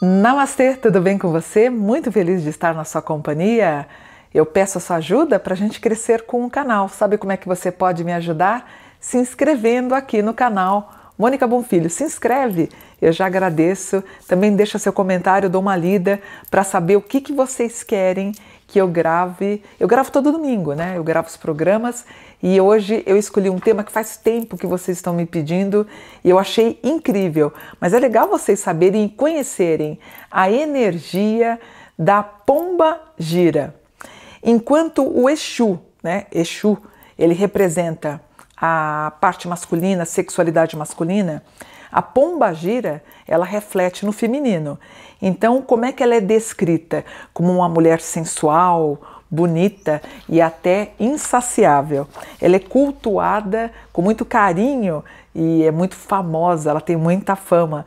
Namastê, tudo bem com você? Muito feliz de estar na sua companhia. Eu peço a sua ajuda para a gente crescer com o canal. Sabe como é que você pode me ajudar? Se inscrevendo aqui no canal Mônica Bonfilho. Se inscreve eu já agradeço. Também deixa seu comentário, dou uma lida para saber o que, que vocês querem que eu grave. Eu gravo todo domingo, né? Eu gravo os programas e hoje eu escolhi um tema que faz tempo que vocês estão me pedindo e eu achei incrível. Mas é legal vocês saberem e conhecerem a energia da pomba gira. Enquanto o Exu, né? Exu, ele representa a parte masculina, a sexualidade masculina, a pomba gira, ela reflete no feminino. Então, como é que ela é descrita? Como uma mulher sensual, bonita e até insaciável. Ela é cultuada com muito carinho e é muito famosa, ela tem muita fama.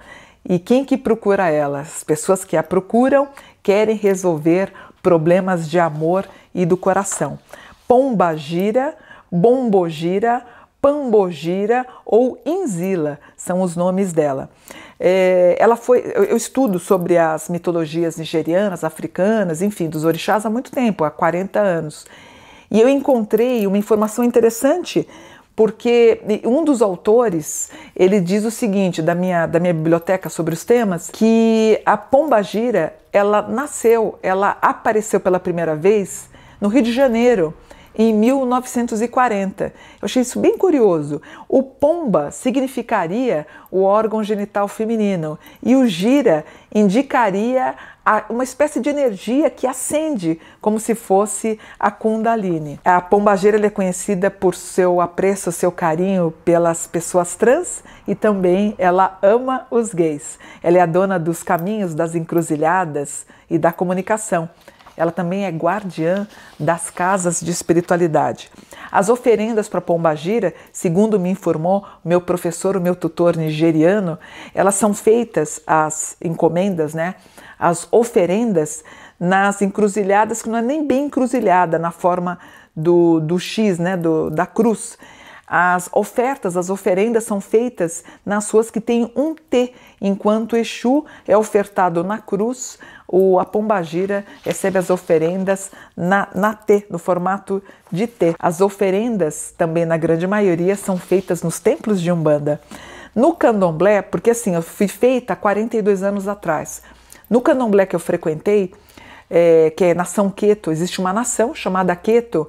E quem que procura ela? As pessoas que a procuram querem resolver problemas de amor e do coração. Pomba gira, bombogira, pambogira ou inzila são os nomes dela. É, ela foi, eu, estudo sobre as mitologias nigerianas, africanas, enfim, dos orixás há muito tempo, há 40 anos. E eu encontrei uma informação interessante, porque um dos autores, ele diz o seguinte, da minha, da minha biblioteca sobre os temas, que a pombagira, ela nasceu, ela apareceu pela primeira vez no Rio de Janeiro, em 1940. Eu achei isso bem curioso. O pomba significaria o órgão genital feminino e o gira indicaria uma espécie de energia que acende, como se fosse a Kundalini. A pombageira é conhecida por seu apreço, seu carinho pelas pessoas trans e também ela ama os gays. Ela é a dona dos caminhos, das encruzilhadas e da comunicação ela também é guardiã das casas de espiritualidade. As oferendas para Pombagira, segundo me informou meu professor, o meu tutor nigeriano, elas são feitas as encomendas, né? As oferendas nas encruzilhadas, que não é nem bem encruzilhada na forma do, do X, né? Do, da cruz as ofertas, as oferendas são feitas nas ruas que têm um T, enquanto Exu é ofertado na cruz, o a pombagira recebe as oferendas na, na T, no formato de T. As oferendas, também na grande maioria, são feitas nos templos de Umbanda. No candomblé, porque assim, eu fui feita há 42 anos atrás. No candomblé que eu frequentei, é, que é nação Queto, existe uma nação chamada Queto,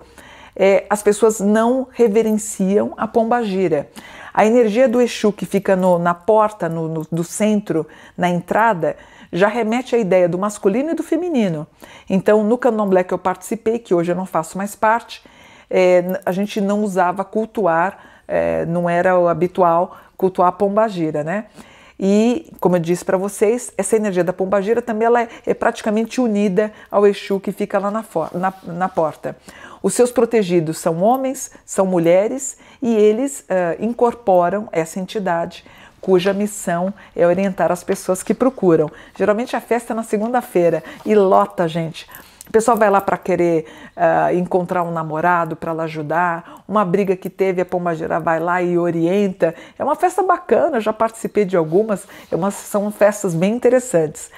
é, as pessoas não reverenciam a pombagira. A energia do Exu que fica no, na porta, no, no, do centro, na entrada, já remete à ideia do masculino e do feminino. Então, no candomblé que eu participei, que hoje eu não faço mais parte, é, a gente não usava cultuar, é, não era o habitual cultuar a pombagira, né? E, como eu disse para vocês, essa energia da pombagira também ela é, é praticamente unida ao Exu que fica lá na, na, na porta. Os seus protegidos são homens, são mulheres e eles uh, incorporam essa entidade cuja missão é orientar as pessoas que procuram. Geralmente a festa é na segunda-feira e lota, gente. O pessoal vai lá para querer uh, encontrar um namorado para lá ajudar. Uma briga que teve, a pomba vai lá e orienta. É uma festa bacana, eu já participei de algumas, é uma, são festas bem interessantes.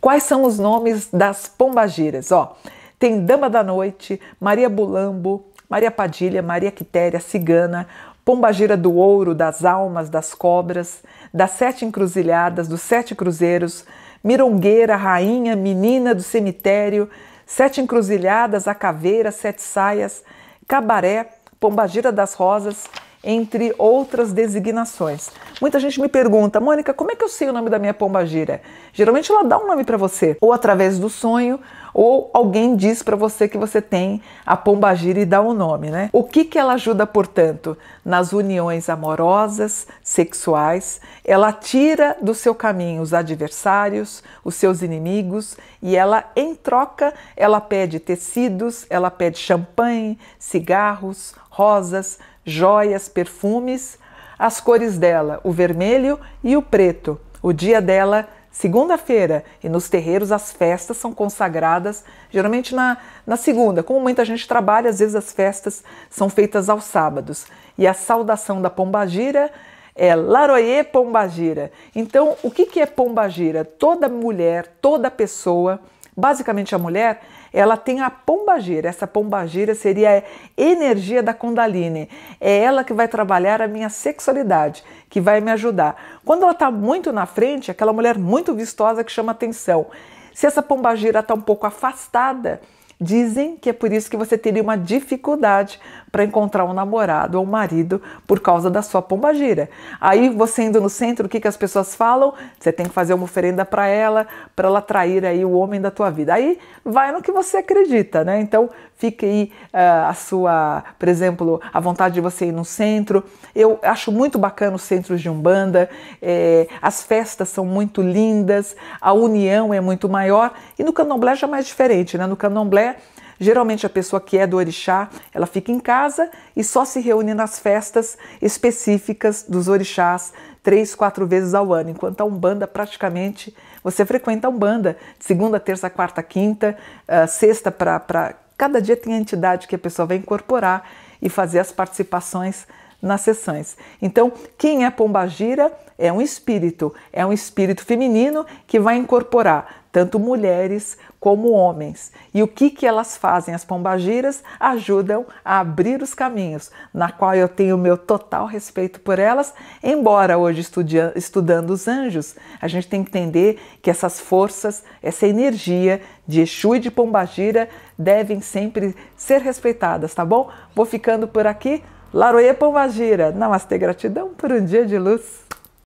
Quais são os nomes das pombagiras? Ó, tem Dama da Noite, Maria Bulambo, Maria Padilha, Maria Quitéria, Cigana, Pombagira do Ouro, das Almas, das Cobras, das Sete Encruzilhadas, dos Sete Cruzeiros, Mirongueira, Rainha, Menina do Cemitério, Sete Encruzilhadas, A Caveira, Sete Saias, Cabaré, Pombagira das Rosas, entre outras designações. Muita gente me pergunta, Mônica, como é que eu sei o nome da minha pombagira? Geralmente ela dá um nome para você, ou através do sonho, ou alguém diz para você que você tem a pombagira e dá o um nome, né? O que que ela ajuda, portanto, nas uniões amorosas, sexuais? Ela tira do seu caminho os adversários, os seus inimigos e ela em troca, ela pede tecidos, ela pede champanhe, cigarros, rosas, joias, perfumes, as cores dela, o vermelho e o preto. O dia dela segunda-feira. E nos terreiros as festas são consagradas geralmente na, na segunda. Como muita gente trabalha, às vezes as festas são feitas aos sábados. E a saudação da pombagira é Laroye Pombagira. Então, o que, que é pombagira? Toda mulher, toda pessoa, basicamente a mulher, ela tem a pombagira. Essa pombagira seria a energia da Kundalini. É ela que vai trabalhar a minha sexualidade que vai me ajudar. Quando ela está muito na frente, é aquela mulher muito vistosa que chama atenção. Se essa pombagira está um pouco afastada, dizem que é por isso que você teria uma dificuldade para encontrar um namorado ou um marido por causa da sua pombagira. Aí você indo no centro, o que, que as pessoas falam? Você tem que fazer uma oferenda para ela, para ela atrair aí o homem da tua vida. Aí vai no que você acredita, né? Então fique aí uh, a sua, por exemplo, a vontade de você ir no centro. Eu acho muito bacana os centros de Umbanda, é, as festas são muito lindas, a união é muito maior. E no candomblé já é mais diferente, né? No candomblé Geralmente a pessoa que é do orixá, ela fica em casa e só se reúne nas festas específicas dos orixás três, quatro vezes ao ano, enquanto a Umbanda praticamente você frequenta a Umbanda segunda, terça, quarta, quinta, ah, sexta para cada dia tem a entidade que a pessoa vai incorporar e fazer as participações nas sessões. Então, quem é pombagira é um espírito, é um espírito feminino que vai incorporar tanto mulheres como homens. E o que, que elas fazem? As pombagiras ajudam a abrir os caminhos, na qual eu tenho meu total respeito por elas, embora hoje estudia, estudando os anjos, a gente tem que entender que essas forças, essa energia de Exu e de pombagira devem sempre ser respeitadas, tá bom? Vou ficando por aqui. Laroe Pombagira, namastê, gratidão por um dia de luz.